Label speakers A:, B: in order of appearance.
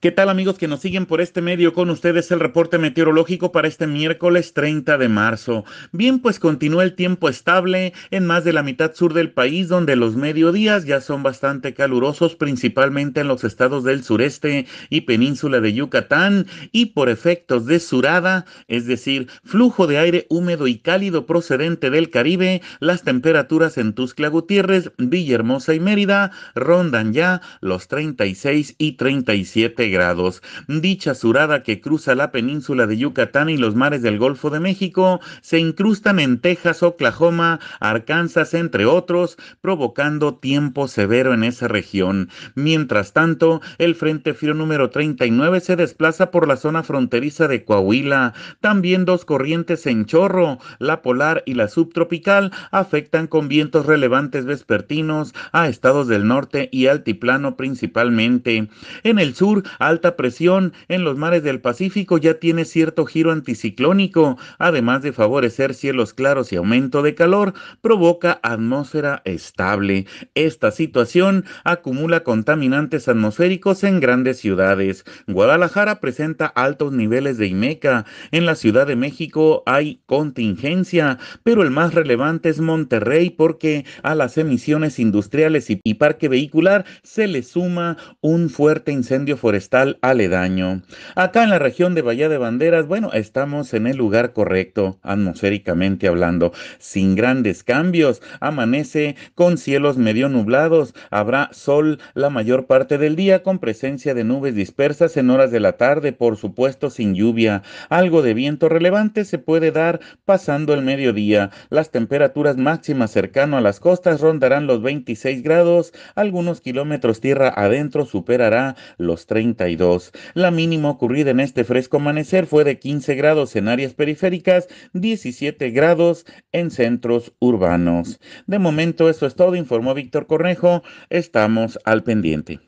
A: ¿Qué tal amigos que nos siguen por este medio? Con ustedes el reporte meteorológico para este miércoles 30 de marzo. Bien, pues continúa el tiempo estable en más de la mitad sur del país, donde los mediodías ya son bastante calurosos, principalmente en los estados del sureste y península de Yucatán, y por efectos de surada, es decir, flujo de aire húmedo y cálido procedente del Caribe, las temperaturas en Tuscla Gutiérrez, Villahermosa y Mérida rondan ya los 36 y 37 grados. Dicha surada que cruza la península de Yucatán y los mares del Golfo de México se incrustan en Texas, Oklahoma, Arkansas, entre otros, provocando tiempo severo en esa región. Mientras tanto, el Frente Frío número 39 se desplaza por la zona fronteriza de Coahuila. También dos corrientes en chorro, la polar y la subtropical, afectan con vientos relevantes vespertinos a estados del norte y altiplano principalmente. En el sur Alta presión en los mares del Pacífico ya tiene cierto giro anticiclónico, además de favorecer cielos claros y aumento de calor, provoca atmósfera estable. Esta situación acumula contaminantes atmosféricos en grandes ciudades. Guadalajara presenta altos niveles de IMECA. En la Ciudad de México hay contingencia, pero el más relevante es Monterrey porque a las emisiones industriales y, parque vehicular se le suma un fuerte incendio forestal aledaño. Acá en la región de Bahía de Banderas, bueno, estamos en el lugar correcto, atmosféricamente hablando, sin grandes cambios. Amanece con cielos medio nublados, habrá sol la mayor parte del día con presencia de nubes dispersas en horas de la tarde, por supuesto sin lluvia. Algo de viento relevante se puede dar pasando el mediodía. Las temperaturas máximas cercano a las costas rondarán los 26 grados, algunos kilómetros tierra adentro superará los 30 la mínima ocurrida en este fresco amanecer fue de 15 grados en áreas periféricas, 17 grados en centros urbanos. De momento, eso es todo, informó Víctor Cornejo. Estamos al pendiente.